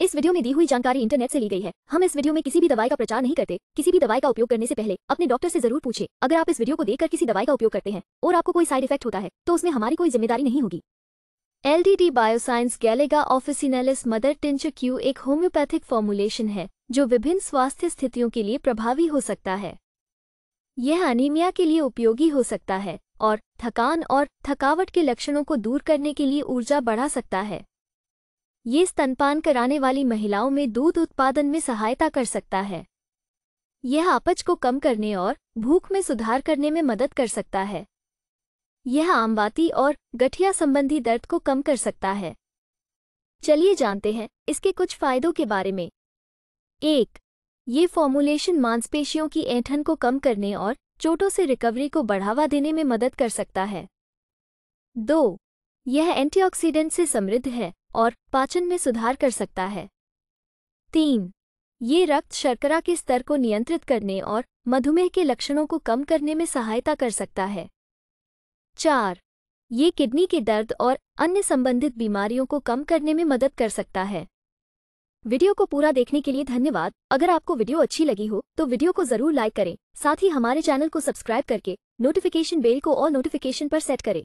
इस वीडियो में दी हुई जानकारी इंटरनेट से ली गई है हम इस वीडियो में किसी भी दवाई का प्रचार नहीं करते किसी भी दवाई का उपयोग करने से पहले अपने डॉक्टर से जरूर पूछे अगर आप इस वीडियो को देखकर किसी दवाई का उपयोग करते हैं और आपको कोई साइड इफेक्ट होता है तो उसमें हमारी कोई जिम्मेदारी नहीं होगी L D D bioscience Galega officinalis mother tincture Q एक होम्योपैथिक फॉर्मुलेशन है जो विभिन्न स्वास्थ्य स्थितियों के लिए प्रभावी हो सकता है यह अनिमिया के लिए उपयोगी हो सकता है और थकान और थकावट के लक्षणों को दूर करने के लिए ऊर्जा बढ़ा सकता है ये स्तनपान कराने वाली महिलाओं में दूध उत्पादन में सहायता कर सकता है यह आपच को कम करने और भूख में सुधार करने में मदद कर सकता है यह आमवाती और गठिया संबंधी दर्द को कम कर सकता है चलिए जानते हैं इसके कुछ फायदों के बारे में एक ये फॉर्मूलेशन मांसपेशियों की ऐंठन को कम करने और चोटों से रिकवरी को बढ़ावा देने में मदद कर सकता है दो यह एंटीऑक्सीडेंट से समृद्ध है और पाचन में सुधार कर सकता है तीन ये रक्त शर्करा के स्तर को नियंत्रित करने और मधुमेह के लक्षणों को कम करने में सहायता कर सकता है चार ये किडनी के दर्द और अन्य संबंधित बीमारियों को कम करने में मदद कर सकता है वीडियो को पूरा देखने के लिए धन्यवाद अगर आपको वीडियो अच्छी लगी हो तो वीडियो को जरूर लाइक करें साथ ही हमारे चैनल को सब्सक्राइब करके नोटिफिकेशन बेल को और नोटिफिकेशन पर सेट करें